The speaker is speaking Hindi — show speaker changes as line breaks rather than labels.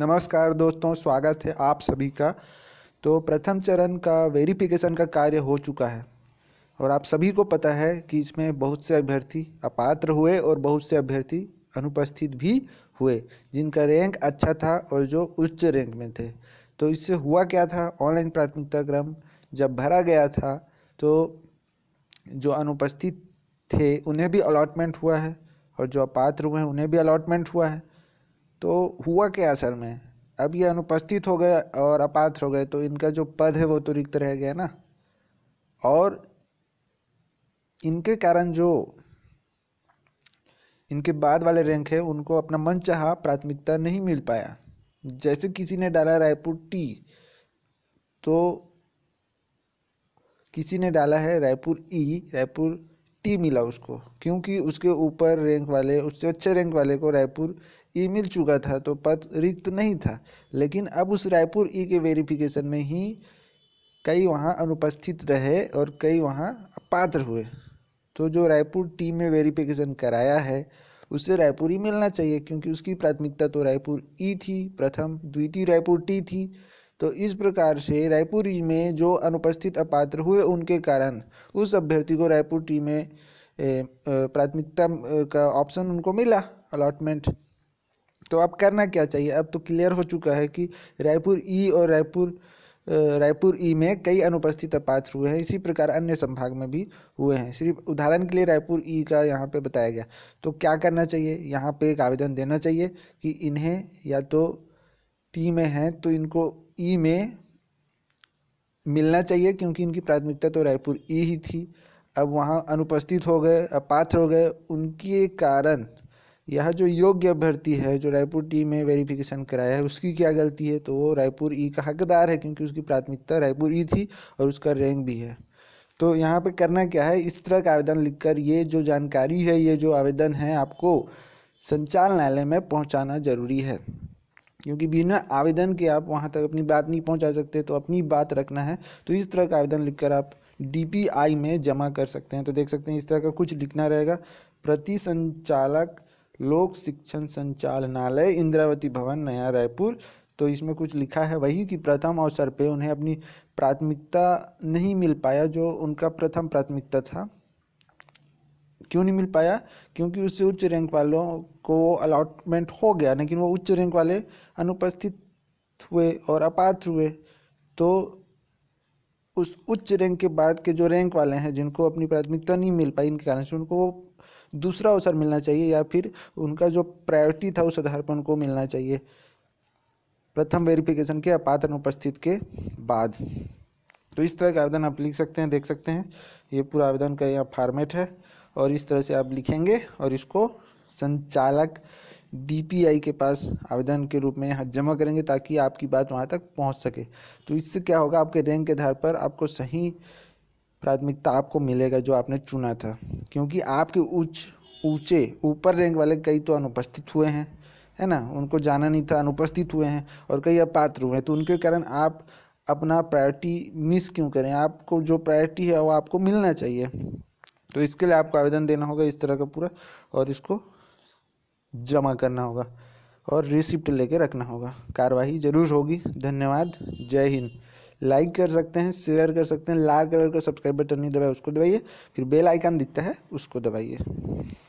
नमस्कार दोस्तों स्वागत है आप सभी का तो प्रथम चरण का वेरिफिकेशन का कार्य हो चुका है और आप सभी को पता है कि इसमें बहुत से अभ्यर्थी अपात्र हुए और बहुत से अभ्यर्थी अनुपस्थित भी हुए जिनका रैंक अच्छा था और जो उच्च रैंक में थे तो इससे हुआ क्या था ऑनलाइन प्राथमिकता क्रम जब भरा गया था तो जो अनुपस्थित थे उन्हें भी अलॉटमेंट हुआ है और जो अपात्र हुए हैं उन्हें भी अलॉटमेंट हुआ है तो हुआ क्या असल में अब ये अनुपस्थित हो गए और अपात्र हो गए तो इनका जो पद है वो तो रिक्त रह गया ना और इनके कारण जो इनके बाद वाले रैंक है उनको अपना मन चाह प्राथमिकता नहीं मिल पाया जैसे किसी ने डाला रायपुर टी तो किसी ने डाला है रायपुर ई रायपुर टी मिला उसको क्योंकि उसके ऊपर रैंक वाले उससे अच्छे रैंक वाले को रायपुर ई e मिल चुका था तो पद रिक्त नहीं था लेकिन अब उस रायपुर ई e के वेरिफिकेशन में ही कई वहाँ अनुपस्थित रहे और कई वहाँ अपात्र हुए तो जो रायपुर टी में वेरिफिकेशन कराया है उसे रायपुर ही e मिलना चाहिए क्योंकि उसकी प्राथमिकता तो रायपुर ई थी प्रथम द्वितीय रायपुर टी थी तो इस प्रकार से रायपुर में जो अनुपस्थित अपात्र हुए उनके कारण उस अभ्यर्थी को रायपुर टी में प्राथमिकता का ऑप्शन उनको मिला अलॉटमेंट तो अब करना क्या चाहिए अब तो क्लियर हो चुका है कि रायपुर ई e और रायपुर रायपुर ई e में कई अनुपस्थित अपात्र हुए हैं इसी प्रकार अन्य संभाग में भी हुए हैं सिर्फ उदाहरण के लिए रायपुर ई e का यहाँ पे बताया गया तो क्या करना चाहिए यहाँ पे एक आवेदन देना चाहिए कि इन्हें या तो टी में हैं तो इनको ई में मिलना चाहिए क्योंकि इनकी प्राथमिकता तो रायपुर ई ही थी अब वहाँ अनुपस्थित हो गए अपात्र हो गए उनके कारण यह जो योग्य अभ्यर्थी है जो रायपुर टी में वेरिफिकेशन कराया है उसकी क्या गलती है तो वो रायपुर ई का हकदार है क्योंकि उसकी प्राथमिकता रायपुर ई थी और उसका रैंक भी है तो यहाँ पे करना क्या है इस तरह का आवेदन लिखकर ये जो जानकारी है ये जो आवेदन है आपको संचालनालय में पहुँचाना जरूरी है क्योंकि बिना आवेदन के आप वहाँ तक अपनी बात नहीं पहुँचा सकते तो अपनी बात रखना है तो इस तरह का आवेदन लिखकर आप डी में जमा कर सकते हैं तो देख सकते हैं इस तरह का कुछ लिखना रहेगा प्रति संचालक लोक शिक्षण संचालनालय इंद्रावती भवन नया रायपुर तो इसमें कुछ लिखा है वही कि प्रथम अवसर पे उन्हें अपनी प्राथमिकता नहीं मिल पाया जो उनका प्रथम प्राथमिकता था क्यों नहीं मिल पाया क्योंकि उससे उच्च रैंक वालों को अलाटमेंट हो गया लेकिन वो उच्च रैंक वाले अनुपस्थित हुए और अपात्र हुए तो उस उच्च रैंक के बाद के जो रैंक वाले हैं जिनको अपनी प्राथमिकता नहीं मिल पाई इनके कारण से उनको वो दूसरा अवसर मिलना चाहिए या फिर उनका जो प्रायोरिटी था उस आधार पर उनको मिलना चाहिए प्रथम वेरिफिकेशन के अपात्र अनुपस्थित के बाद तो इस तरह का आवेदन आप लिख सकते हैं देख सकते हैं ये पूरा आवेदन का यहाँ फॉर्मेट है और इस तरह से आप लिखेंगे और इसको संचालक डीपीआई के पास आवेदन के रूप में जमा करेंगे ताकि आपकी बात वहाँ तक पहुँच सके तो इससे क्या होगा आपके रैंक के आधार पर आपको सही प्राथमिकता आपको मिलेगा जो आपने चुना था क्योंकि आपके उच्च ऊँचे ऊपर रैंक वाले कई तो अनुपस्थित हुए हैं है ना उनको जाना नहीं था अनुपस्थित हुए हैं और कई अपात्र हुए हैं तो उनके कारण आप अपना प्रायोरिटी मिस क्यों करें आपको जो प्रायोरिटी है वो आपको मिलना चाहिए तो इसके लिए आपको आवेदन देना होगा इस तरह का पूरा और इसको जमा करना होगा और रिसिप्ट लेके रखना होगा कार्रवाई जरूर होगी धन्यवाद जय हिंद लाइक कर सकते हैं शेयर कर सकते हैं लाल कलर का सब्सक्राइब बटन नहीं दबाए उसको दबाइए फिर बेल आइकन दिखता है उसको दबाइए